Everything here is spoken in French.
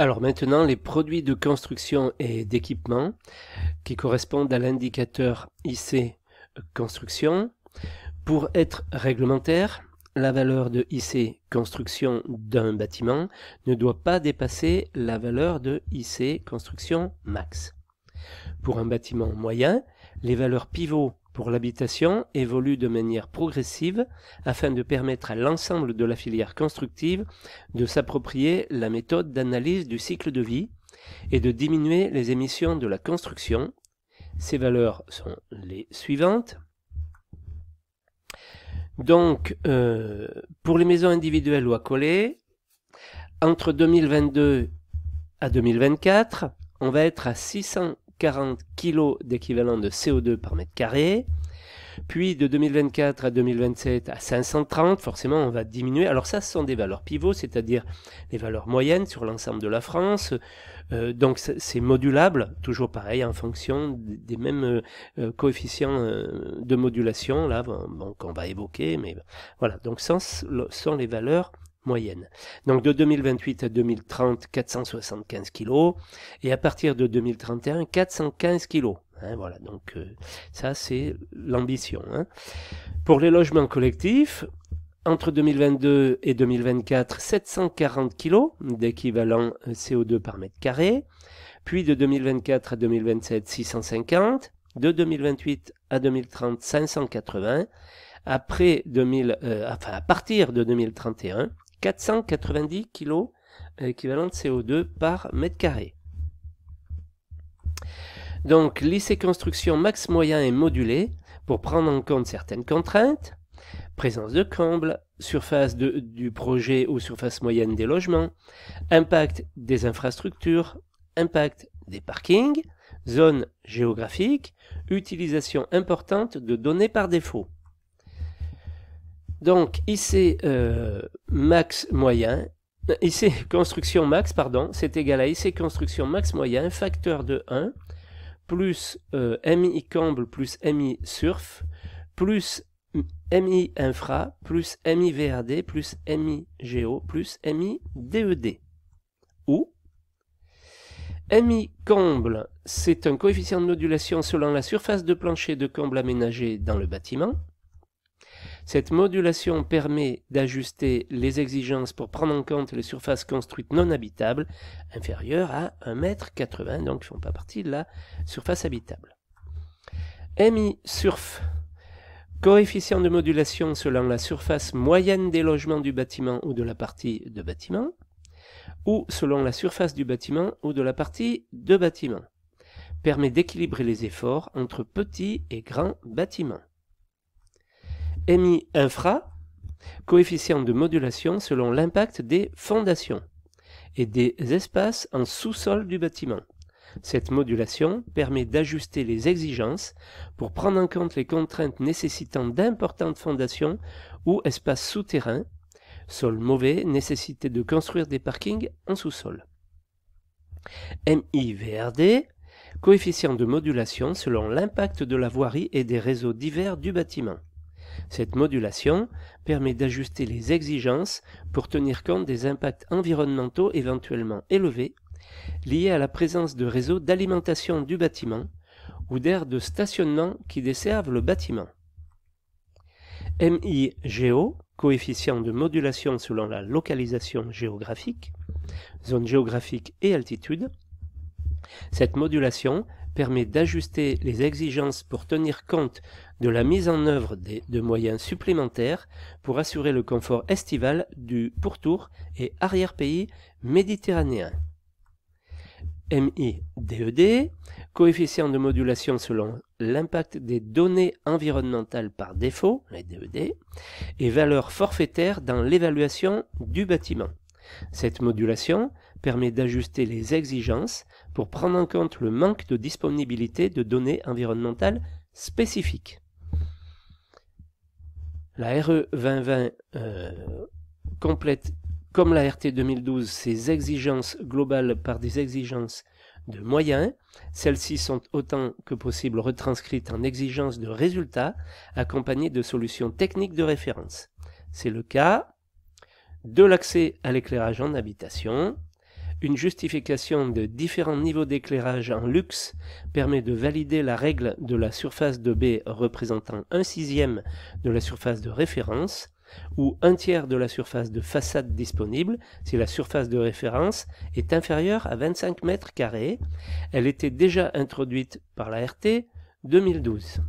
Alors maintenant, les produits de construction et d'équipement qui correspondent à l'indicateur IC euh, construction. Pour être réglementaire, la valeur de IC construction d'un bâtiment ne doit pas dépasser la valeur de IC construction max. Pour un bâtiment moyen, les valeurs pivots pour l'habitation évoluent de manière progressive afin de permettre à l'ensemble de la filière constructive de s'approprier la méthode d'analyse du cycle de vie et de diminuer les émissions de la construction. Ces valeurs sont les suivantes. Donc, euh, pour les maisons individuelles ou accolées, entre 2022 à 2024, on va être à 600 40 kg d'équivalent de CO2 par mètre carré. Puis de 2024 à 2027 à 530, forcément on va diminuer. Alors ça, ce sont des valeurs pivots, c'est-à-dire les valeurs moyennes sur l'ensemble de la France. Euh, donc c'est modulable, toujours pareil, en fonction des mêmes euh, coefficients euh, de modulation, là, qu'on va évoquer. Mais voilà, donc ce sont les valeurs moyenne. Donc de 2028 à 2030, 475 kg, et à partir de 2031, 415 kg. voilà, donc ça c'est l'ambition. Pour les logements collectifs, entre 2022 et 2024, 740 kg d'équivalent CO2 par mètre carré, puis de 2024 à 2027, 650, de 2028 à 2030, 580, après 2000, enfin à partir de 2031, 490 kg euh, équivalent de CO2 par mètre carré. Donc lycée construction max moyen est modulé pour prendre en compte certaines contraintes, présence de combles, surface de, du projet ou surface moyenne des logements, impact des infrastructures, impact des parkings, zone géographique, utilisation importante de données par défaut. Donc IC euh, max moyen, euh, IC construction max, pardon, c'est égal à IC construction max moyen, facteur de 1, plus euh, MI comble plus MI surf, plus MI infra, plus MI VRD, plus MI géo, plus MI DED. Ou MI comble, c'est un coefficient de modulation selon la surface de plancher de comble aménagé dans le bâtiment. Cette modulation permet d'ajuster les exigences pour prendre en compte les surfaces construites non habitables inférieures à 1,80 m 80 donc ne font pas partie de la surface habitable. MI surf coefficient de modulation selon la surface moyenne des logements du bâtiment ou de la partie de bâtiment, ou selon la surface du bâtiment ou de la partie de bâtiment, permet d'équilibrer les efforts entre petits et grands bâtiments. MI infra, coefficient de modulation selon l'impact des fondations et des espaces en sous-sol du bâtiment. Cette modulation permet d'ajuster les exigences pour prendre en compte les contraintes nécessitant d'importantes fondations ou espaces souterrains, sol mauvais, nécessité de construire des parkings en sous-sol. MIVRD, coefficient de modulation selon l'impact de la voirie et des réseaux divers du bâtiment. Cette modulation permet d'ajuster les exigences pour tenir compte des impacts environnementaux éventuellement élevés, liés à la présence de réseaux d'alimentation du bâtiment ou d'aires de stationnement qui desservent le bâtiment. MIGO, coefficient de modulation selon la localisation géographique, zone géographique et altitude, cette modulation permet d'ajuster les exigences pour tenir compte de la mise en œuvre des, de moyens supplémentaires pour assurer le confort estival du pourtour et arrière-pays méditerranéen. MIDED, e coefficient de modulation selon l'impact des données environnementales par défaut, les DED, e et valeur forfaitaire dans l'évaluation du bâtiment. Cette modulation permet d'ajuster les exigences pour prendre en compte le manque de disponibilité de données environnementales spécifiques. La RE 2020 euh, complète, comme la RT 2012, ses exigences globales par des exigences de moyens. Celles-ci sont autant que possible retranscrites en exigences de résultats accompagnées de solutions techniques de référence. C'est le cas de l'accès à l'éclairage en habitation, une justification de différents niveaux d'éclairage en luxe permet de valider la règle de la surface de B représentant un sixième de la surface de référence ou un tiers de la surface de façade disponible si la surface de référence est inférieure à 25 mètres carrés. Elle était déjà introduite par la RT 2012.